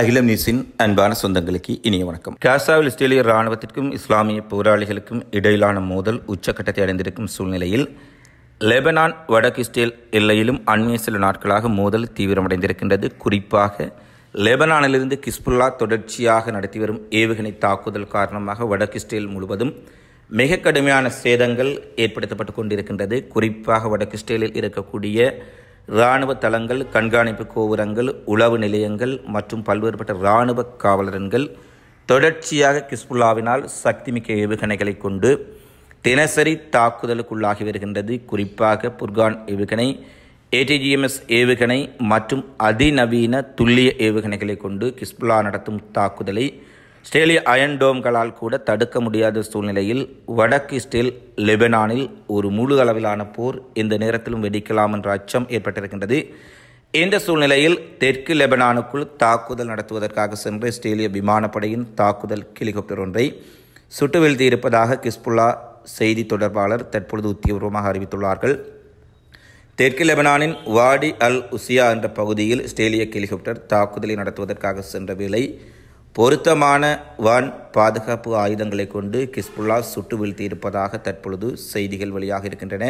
அகிலம் நியூஸின் அன்பான சொந்தங்களுக்கு இனிய வணக்கம் காசாவில் இஸ்ரேலிய ராணுவத்திற்கும் இஸ்லாமிய போராளிகளுக்கும் இடையிலான மோதல் உச்சக்கட்டத்தை அடைந்திருக்கும் சூழ்நிலையில் லெபனான் வடக்கு இஸ்ரேல் எல்லையிலும் அண்மைய சில நாட்களாக மோதல் தீவிரமடைந்திருக்கின்றது குறிப்பாக லெபனானிலிருந்து கிஸ்புல்லா தொடர்ச்சியாக நடத்தி வரும் ஏவுகணை தாக்குதல் காரணமாக வடக்கு இஸ்ரேல் முழுவதும் மிக கடுமையான சேதங்கள் ஏற்படுத்தப்பட்டு கொண்டிருக்கின்றது குறிப்பாக வடக்கு இஸ்ரேலில் இருக்கக்கூடிய இராணுவ தளங்கள் கண்காணிப்பு கோபுரங்கள் உளவு நிலையங்கள் மற்றும் பல்வேறுபட்ட இராணுவ காவலர்கள் தொடர்ச்சியாக கிஸ்புல்லாவினால் சக்திமிக்க ஏவுகணைகளை கொண்டு தினசரி தாக்குதலுக்குள்ளாகி வருகின்றது குறிப்பாக புர்கான் ஏவுகணை ஏடிஜிஎம்எஸ் ஏவுகணை மற்றும் அதிநவீன துல்லிய ஏவுகணைகளை கொண்டு கிஸ்புல்லா நடத்தும் தாக்குதலை ஸ்டேலிய அயன் டோம்களால் கூட தடுக்க முடியாத சூழ்நிலையில் வடக்கு ஸ்டேல் லெபனானில் ஒரு முழு அளவிலான போர் இந்த நேரத்திலும் வெடிக்கலாம் என்ற அச்சம் ஏற்பட்டிருக்கின்றது இந்த சூழ்நிலையில் தெற்கு லெபனானுக்குள் தாக்குதல் நடத்துவதற்காக சென்ற ஸ்டேலிய விமானப்படையின் தாக்குதல் ஹெலிகாப்டர் ஒன்றை சுட்டு வீழ்த்தியிருப்பதாக கிஸ்புல்லா செய்தி தொடர்பாளர் தற்பொழுது உத்தியபூர்வமாக அறிவித்துள்ளார்கள் தெற்கு லெபனானின் வாடி அல் உசியா என்ற பகுதியில் ஸ்டேலிய ஹெலிகாப்டர் தாக்குதலை நடத்துவதற்காக சென்ற வேளை பொருத்தமான வான் பாதுகாப்பு ஆயுதங்களை கொண்டு கிஸ்புல்லா சுட்டு வீழ்த்தியிருப்பதாக தற்பொழுது செய்திகள் வெளியாக இருக்கின்றன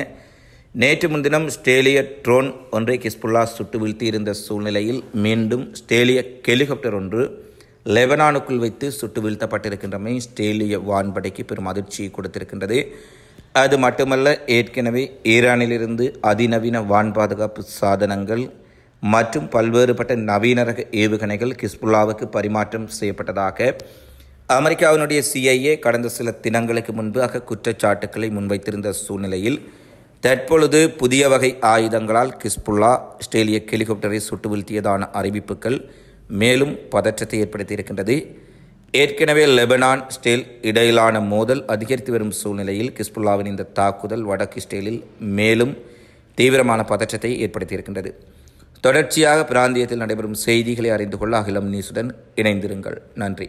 நேற்று முன்தினம் ஸ்டேலிய ட்ரோன் ஒன்றை கிஸ்புல்லா சுட்டு வீழ்த்தியிருந்த சூழ்நிலையில் மீண்டும் ஸ்டேலிய ஹெலிகாப்டர் ஒன்று லெபனானுக்குள் வைத்து சுட்டு வீழ்த்தப்பட்டிருக்கின்றமை ஸ்டேலிய வான்படைக்கு பெரும் அதிர்ச்சியை கொடுத்திருக்கின்றது அது மட்டுமல்ல ஏற்கனவே ஈரானிலிருந்து அதிநவீன வான் பாதுகாப்பு சாதனங்கள் மற்றும் பல்வேறுபட்ட நவீன ரக ஏவுகணைகள் கிஸ்புல்லாவுக்கு பரிமாற்றம் செய்யப்பட்டதாக அமெரிக்காவினுடைய சிஐஏ கடந்த சில தினங்களுக்கு முன்பாக குற்றச்சாட்டுக்களை முன்வைத்திருந்த சூழ்நிலையில் தற்பொழுது புதிய வகை ஆயுதங்களால் கிஸ்புல்லா ஆஸ்திரேலிய ஹெலிகாப்டரை சுட்டு வீழ்த்தியதான அறிவிப்புகள் மேலும் பதற்றத்தை ஏற்படுத்தியிருக்கின்றது ஏற்கனவே லெபனான் ஸ்டேல் இடையிலான மோதல் அதிகரித்து வரும் சூழ்நிலையில் கிஸ்புல்லாவின் இந்த தாக்குதல் வடக்கு ஸ்டேலில் மேலும் தீவிரமான பதற்றத்தை ஏற்படுத்தியிருக்கின்றது தொடர்ச்சியாக பிராந்தியத்தில் நடைபெறும் செய்திகளை அறிந்து கொள்ள அகிலம் நியூஸுடன் இணைந்திருங்கள் நன்றி